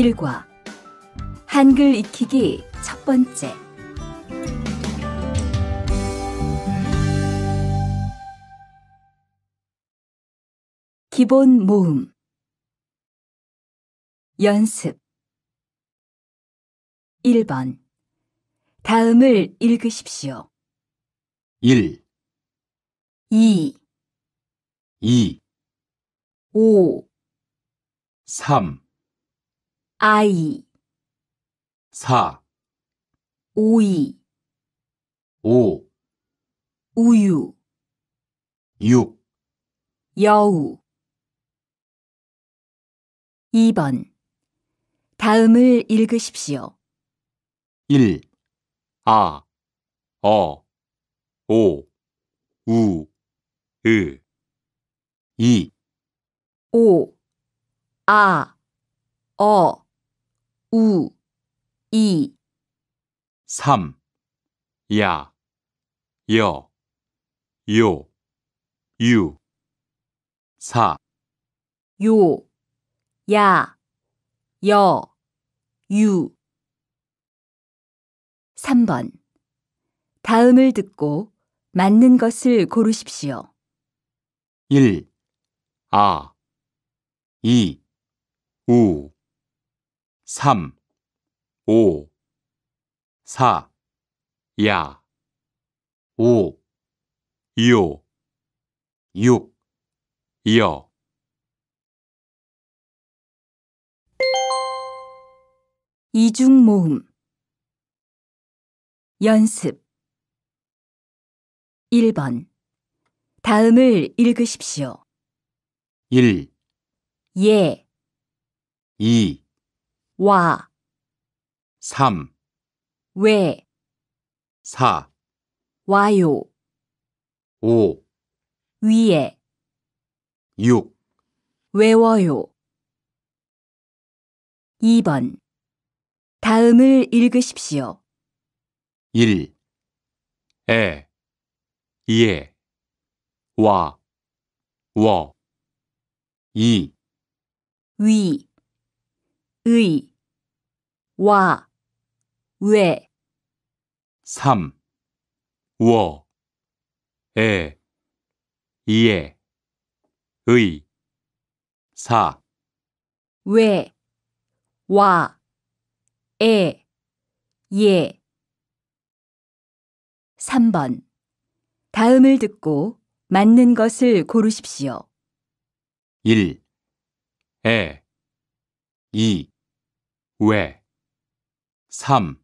1과 한글 익히기 첫 번째 기본 모음 연습 1번 다음을 읽으십시오. 1 2 2 5 3 아이 4 오이 5 우유 6 여우 2번 다음을 읽으십시오. 1. 아, 어, 오, 우, 으 2. 오, 아, 어, 우, 이, 삼, 야, 여, 요, 유, 사, 요, 야, 여, 유. 3번. 다음을 듣고 맞는 것을 고르십시오. 1. 아 2. 우 3, 5, 4, 야, 5, 요, 6, 여. 이중 모음 연습 1번 다음을 읽으십시오. 1, 예, 2, 와, 3, 왜, 4, 와요, 5, 위에, 6, 외워요. 2번. 다음을 읽으십시오. 1. 에, 예, 와, 워. 2. 위, 의, 와, 왜. 3. 워, 에, 예, 의. 4. 왜, 와, 에, 예. 3번. 다음을 듣고 맞는 것을 고르십시오. 1. 에, 2. 왜. 3.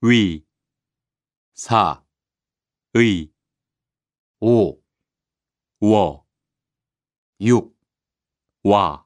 위 4. 의 5. 워 6. 와